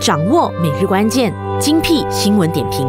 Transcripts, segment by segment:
掌握每日关键，精辟新闻点评。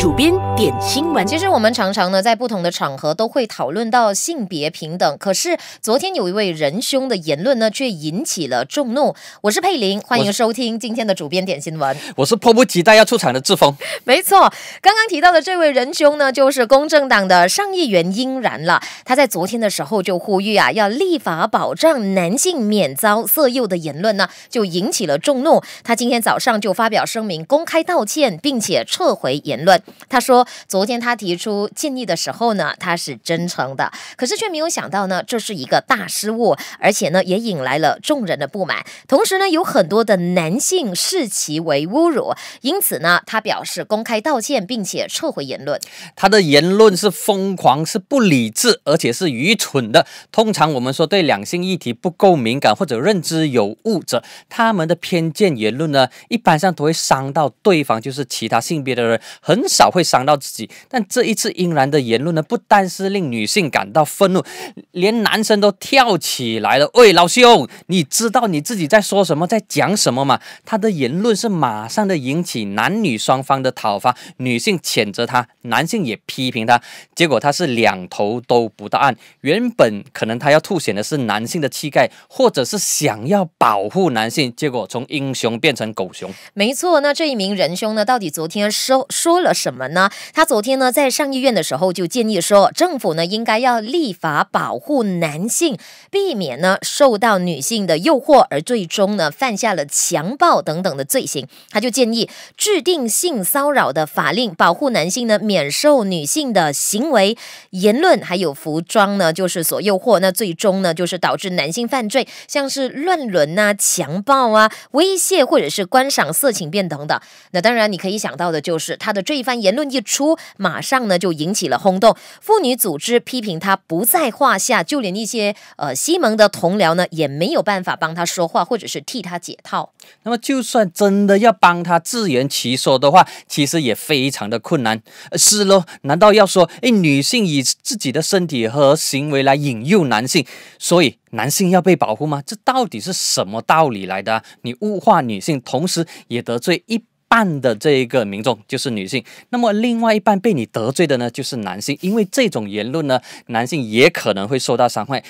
主编点新闻。其实我们常常呢，在不同的场合都会讨论到性别平等。可是昨天有一位仁兄的言论呢，却引起了众怒。我是佩林，欢迎收听今天的主编点新闻。我是迫不及待要出场的志峰。没错，刚刚提到的这位仁兄呢，就是公正党的上议员殷然了。他在昨天的时候就呼吁啊，要立法保障男性免遭色诱的言论呢，就引起了众怒。他今天早上就发表声明，公开道歉，并且撤回言论。他说：“昨天他提出建议的时候呢，他是真诚的，可是却没有想到呢，这是一个大失误，而且呢，也引来了众人的不满。同时呢，有很多的男性视其为侮辱，因此呢，他表示公开道歉，并且撤回言论。他的言论是疯狂，是不理智，而且是愚蠢的。通常我们说对两性议题不够敏感或者认知有误者，他们的偏见言论呢，一般上都会伤到对方，就是其他性别的人，很少。”早会伤到自己，但这一次英兰的言论呢，不单是令女性感到愤怒，连男生都跳起来了。喂，老兄，你知道你自己在说什么，在讲什么吗？他的言论是马上的引起男女双方的讨伐，女性谴责他，男性也批评他。结果他是两头都不到岸。原本可能他要凸显的是男性的气概，或者是想要保护男性，结果从英雄变成狗熊。没错，那这一名人兄呢，到底昨天说说了什？什么呢？他昨天呢在上议院的时候就建议说，政府呢应该要立法保护男性，避免呢受到女性的诱惑而最终呢犯下了强暴等等的罪行。他就建议制定性骚扰的法令，保护男性呢免受女性的行为、言论还有服装呢就是所诱惑。那最终呢就是导致男性犯罪，像是乱伦啊、强暴啊、威胁或者是观赏色情片等等。那当然你可以想到的就是他的罪犯。言论一出，马上呢就引起了轰动。妇女组织批评他不在话下，就连一些呃西蒙的同僚呢也没有办法帮他说话，或者是替他解套。那么，就算真的要帮他自圆其说的话，其实也非常的困难。是咯，难道要说，哎，女性以自己的身体和行为来引诱男性，所以男性要被保护吗？这到底是什么道理来的？你物化女性，同时也得罪一。半的这一个民众就是女性，那么另外一半被你得罪的呢，就是男性。因为这种言论呢，男性也可能会受到伤害，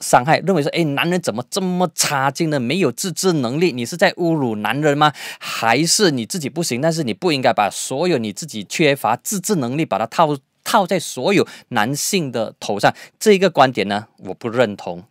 伤害认为说，哎，男人怎么这么差劲呢？没有自制能力，你是在侮辱男人吗？还是你自己不行？但是你不应该把所有你自己缺乏自制能力，把它套套在所有男性的头上。这一个观点呢，我不认同。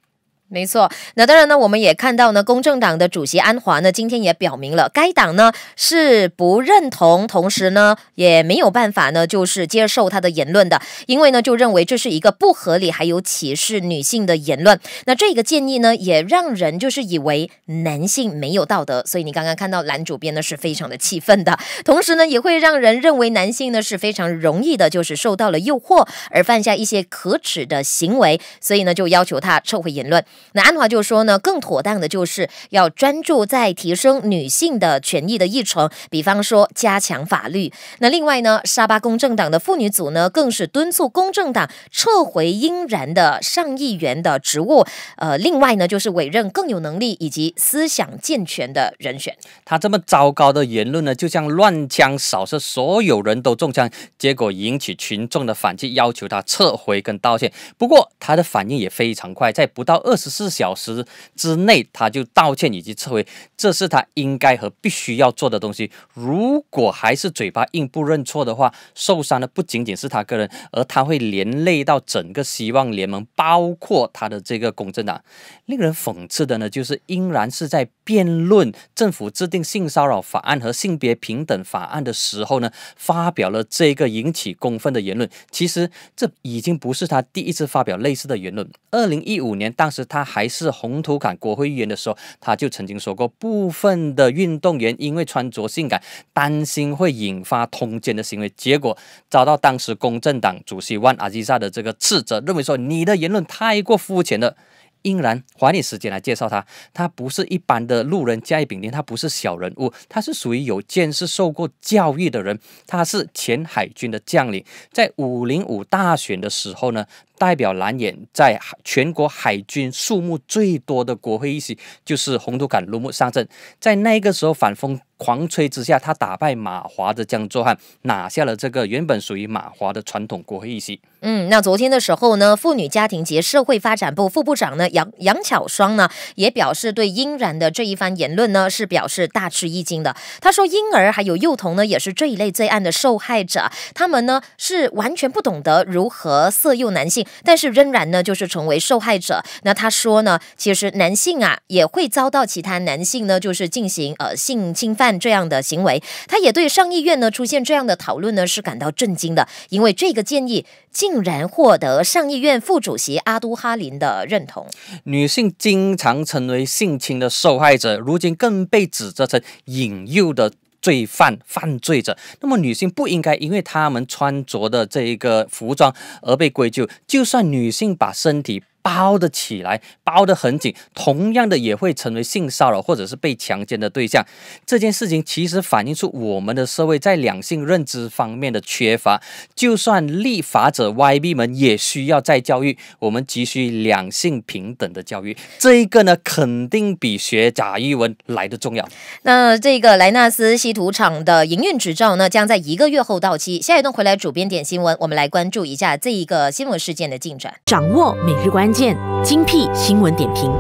没错，那当然呢，我们也看到呢，公正党的主席安华呢，今天也表明了该党呢是不认同，同时呢也没有办法呢，就是接受他的言论的，因为呢就认为这是一个不合理还有歧视女性的言论。那这个建议呢也让人就是以为男性没有道德，所以你刚刚看到男主编呢是非常的气愤的，同时呢也会让人认为男性呢是非常容易的，就是受到了诱惑而犯下一些可耻的行为，所以呢就要求他撤回言论。那安华就说呢，更妥当的就是要专注在提升女性的权益的议程，比方说加强法律。那另外呢，沙巴公正党的妇女组呢，更是敦促公正党撤回英然的上议员的职务。呃，另外呢，就是委任更有能力以及思想健全的人选。他这么糟糕的言论呢，就像乱枪扫射，所有人都中枪，结果引起群众的反击，要求他撤回跟道歉。不过他的反应也非常快，在不到二十。十四小时之内，他就道歉以及撤回，这是他应该和必须要做的东西。如果还是嘴巴硬不认错的话，受伤的不仅仅是他个人，而他会连累到整个希望联盟，包括他的这个公正党。令人讽刺的呢，就是依然是在辩论政府制定性骚扰法案和性别平等法案的时候呢，发表了这个引起公愤的言论。其实这已经不是他第一次发表类似的言论。二零一五年当时。他还是红土坎国会议员的时候，他就曾经说过，部分的运动员因为穿着性感，担心会引发通奸的行为，结果遭到当时公正党主席万阿基萨的这个斥责，认为说你的言论太过肤浅了。英然花点时间来介绍他，他不是一般的路人甲乙丙丁，他不是小人物，他是属于有见识、受过教育的人，他是前海军的将领，在五零五大选的时候呢。代表蓝眼在全国海军数目最多的国会议席，就是红土港卢木上镇。在那个时候反风狂吹之下，他打败马华的江作汉，拿下了这个原本属于马华的传统国会议席。嗯，那昨天的时候呢，妇女家庭及社会发展部副部长呢杨杨巧双呢，也表示对英然的这一番言论呢是表示大吃一惊的。他说，婴儿还有幼童呢，也是这一类罪案的受害者，他们呢是完全不懂得如何色诱男性。但是仍然呢，就是成为受害者。那他说呢，其实男性啊也会遭到其他男性呢，就是进行呃性侵犯这样的行为。他也对上议院呢出现这样的讨论呢是感到震惊的，因为这个建议竟然获得上议院副主席阿都哈林的认同。女性经常成为性侵的受害者，如今更被指责成引诱的。罪犯、犯罪者，那么女性不应该因为她们穿着的这一个服装而被归咎，就算女性把身体。包得起来，包得很紧，同样的也会成为性骚扰或者是被强奸的对象。这件事情其实反映出我们的社会在两性认知方面的缺乏，就算立法者 YB 们也需要再教育。我们急需两性平等的教育，这一个呢，肯定比学假译文来的重要。那这个莱纳斯稀土厂的营运执照呢，将在一个月后到期。下一段回来，主编点新闻，我们来关注一下这一个新闻事件的进展，掌握每日关。见精辟新闻点评，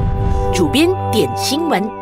主编点新闻。